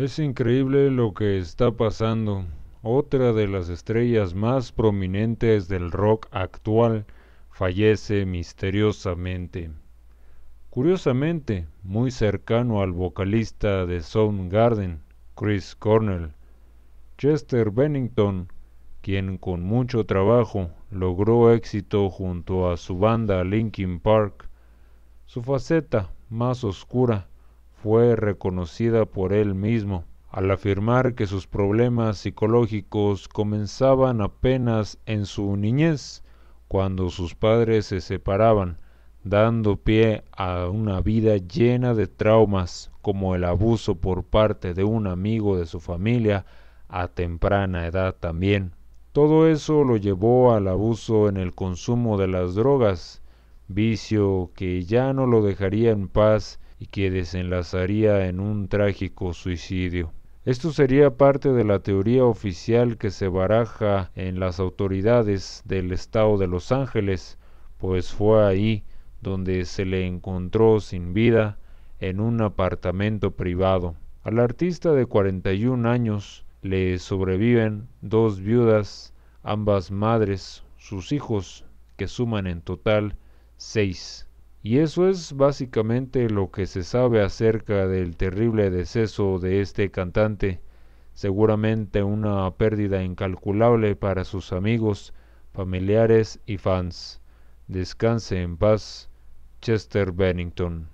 Es increíble lo que está pasando. Otra de las estrellas más prominentes del rock actual fallece misteriosamente. Curiosamente, muy cercano al vocalista de Soundgarden, Chris Cornell, Chester Bennington, quien con mucho trabajo logró éxito junto a su banda Linkin Park, su faceta más oscura fue reconocida por él mismo al afirmar que sus problemas psicológicos comenzaban apenas en su niñez, cuando sus padres se separaban, dando pie a una vida llena de traumas como el abuso por parte de un amigo de su familia a temprana edad también. Todo eso lo llevó al abuso en el consumo de las drogas, vicio que ya no lo dejaría en paz y que desenlazaría en un trágico suicidio. Esto sería parte de la teoría oficial que se baraja en las autoridades del estado de Los Ángeles, pues fue ahí donde se le encontró sin vida en un apartamento privado. Al artista de 41 años le sobreviven dos viudas, ambas madres, sus hijos, que suman en total seis. Y eso es básicamente lo que se sabe acerca del terrible deceso de este cantante, seguramente una pérdida incalculable para sus amigos, familiares y fans. Descanse en paz, Chester Bennington.